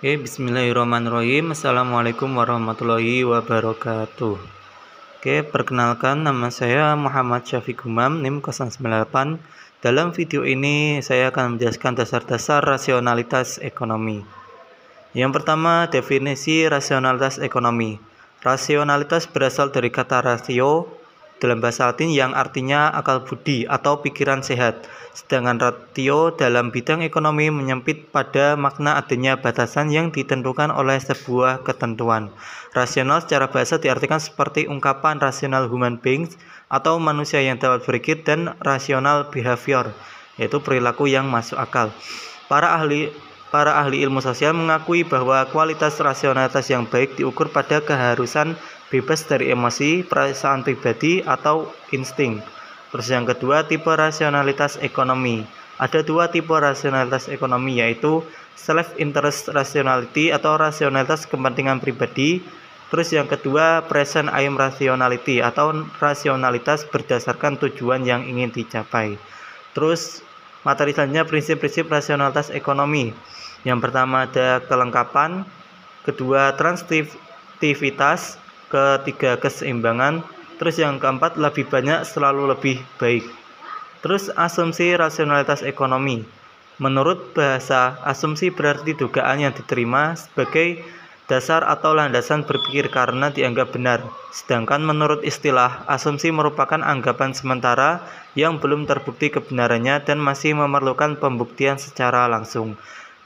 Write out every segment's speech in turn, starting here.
Oke, bismillahirrahmanirrahim. Assalamualaikum warahmatullahi wabarakatuh. Oke, perkenalkan nama saya Muhammad Syafiq Humam, NIM 098. Dalam video ini saya akan menjelaskan dasar-dasar rasionalitas ekonomi. Yang pertama, definisi rasionalitas ekonomi. Rasionalitas berasal dari kata rasio dalam bahasa Latin yang artinya akal budi atau pikiran sehat. Sedangkan ratio dalam bidang ekonomi menyempit pada makna adanya batasan yang ditentukan oleh sebuah ketentuan. Rasional secara bahasa diartikan seperti ungkapan rasional human beings atau manusia yang dapat berpikir dan rasional behavior yaitu perilaku yang masuk akal. Para ahli para ahli ilmu sosial mengakui bahwa kualitas rasionalitas yang baik diukur pada keharusan bebas dari emosi, perasaan pribadi, atau insting. Terus yang kedua, tipe rasionalitas ekonomi. Ada dua tipe rasionalitas ekonomi yaitu self-interest rationality atau rasionalitas kepentingan pribadi. Terus yang kedua, present aim rationality atau rasionalitas berdasarkan tujuan yang ingin dicapai. Terus materi selanjutnya prinsip-prinsip rasionalitas ekonomi. Yang pertama ada kelengkapan, kedua transitivitas, ketiga keseimbangan terus yang keempat lebih banyak selalu lebih baik terus asumsi rasionalitas ekonomi menurut bahasa asumsi berarti dugaan yang diterima sebagai dasar atau landasan berpikir karena dianggap benar sedangkan menurut istilah asumsi merupakan anggapan sementara yang belum terbukti kebenarannya dan masih memerlukan pembuktian secara langsung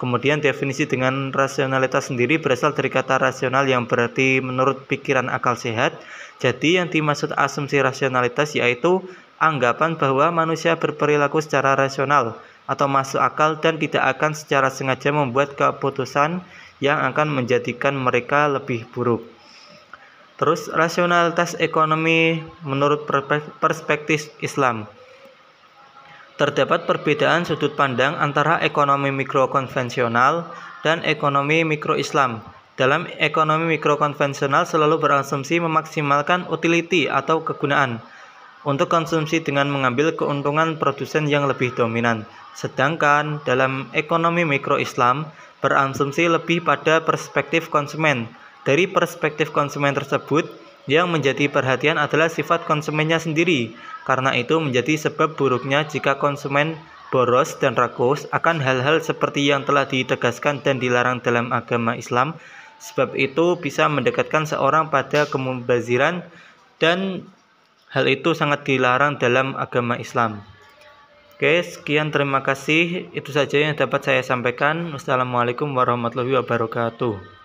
Kemudian definisi dengan rasionalitas sendiri berasal dari kata rasional yang berarti menurut pikiran akal sehat. Jadi yang dimaksud asumsi rasionalitas yaitu anggapan bahwa manusia berperilaku secara rasional atau masuk akal dan tidak akan secara sengaja membuat keputusan yang akan menjadikan mereka lebih buruk. Terus rasionalitas ekonomi menurut perspektif Islam terdapat perbedaan sudut pandang antara ekonomi mikro konvensional dan ekonomi mikro Islam. Dalam ekonomi mikro konvensional selalu berasumsi memaksimalkan utility atau kegunaan untuk konsumsi dengan mengambil keuntungan produsen yang lebih dominan. Sedangkan dalam ekonomi mikro Islam berasumsi lebih pada perspektif konsumen. Dari perspektif konsumen tersebut, yang menjadi perhatian adalah sifat konsumennya sendiri, karena itu menjadi sebab buruknya jika konsumen boros dan rakus akan hal-hal seperti yang telah ditegaskan dan dilarang dalam agama Islam. Sebab itu bisa mendekatkan seorang pada kemubaziran dan hal itu sangat dilarang dalam agama Islam. Oke, sekian terima kasih. Itu saja yang dapat saya sampaikan. Wassalamualaikum warahmatullahi wabarakatuh.